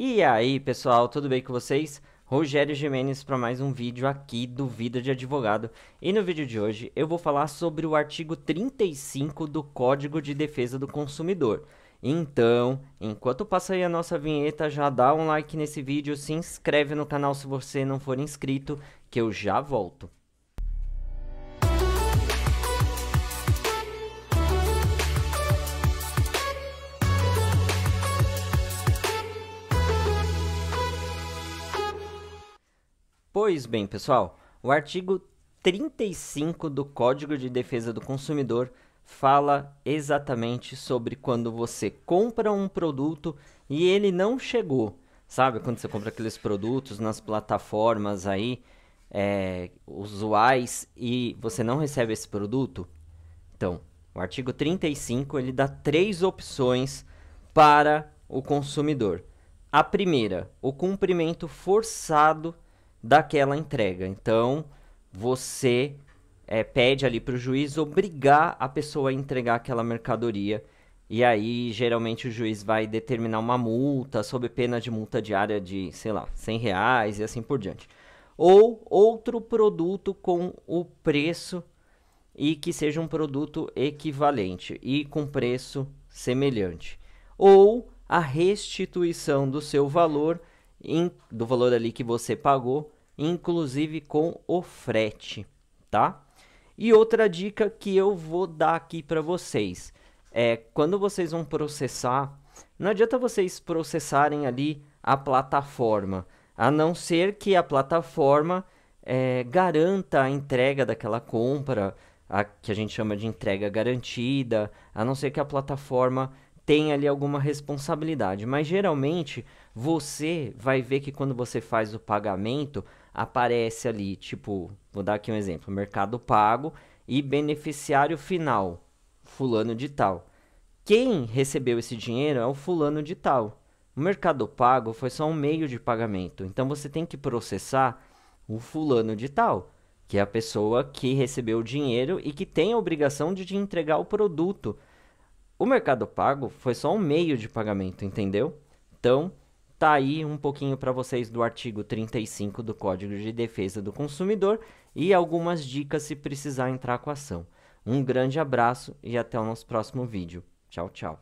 E aí, pessoal, tudo bem com vocês? Rogério Jimenez para mais um vídeo aqui do Vida de Advogado. E no vídeo de hoje eu vou falar sobre o artigo 35 do Código de Defesa do Consumidor. Então, enquanto passa aí a nossa vinheta, já dá um like nesse vídeo, se inscreve no canal se você não for inscrito, que eu já volto. Pois bem, pessoal, o artigo 35 do Código de Defesa do Consumidor fala exatamente sobre quando você compra um produto e ele não chegou. Sabe quando você compra aqueles produtos nas plataformas aí é, usuais e você não recebe esse produto? Então, o artigo 35 ele dá três opções para o consumidor. A primeira, o cumprimento forçado daquela entrega. Então, você é, pede ali para o juiz obrigar a pessoa a entregar aquela mercadoria. E aí, geralmente, o juiz vai determinar uma multa, sob pena de multa diária de, sei lá, 100 reais e assim por diante. Ou outro produto com o preço e que seja um produto equivalente e com preço semelhante. Ou a restituição do seu valor, em, do valor ali que você pagou, inclusive com o frete, tá? E outra dica que eu vou dar aqui para vocês é quando vocês vão processar, não adianta vocês processarem ali a plataforma, a não ser que a plataforma é, garanta a entrega daquela compra, a, que a gente chama de entrega garantida, a não ser que a plataforma tem ali alguma responsabilidade. Mas geralmente você vai ver que quando você faz o pagamento, aparece ali, tipo, vou dar aqui um exemplo: Mercado Pago e beneficiário final, Fulano de Tal. Quem recebeu esse dinheiro é o Fulano de Tal. O Mercado Pago foi só um meio de pagamento, então você tem que processar o Fulano de Tal. Que é a pessoa que recebeu o dinheiro e que tem a obrigação de te entregar o produto o Mercado Pago foi só um meio de pagamento, entendeu? Então, tá aí um pouquinho para vocês do artigo 35 do Código de Defesa do Consumidor e algumas dicas se precisar entrar com a ação. Um grande abraço e até o nosso próximo vídeo. Tchau, tchau.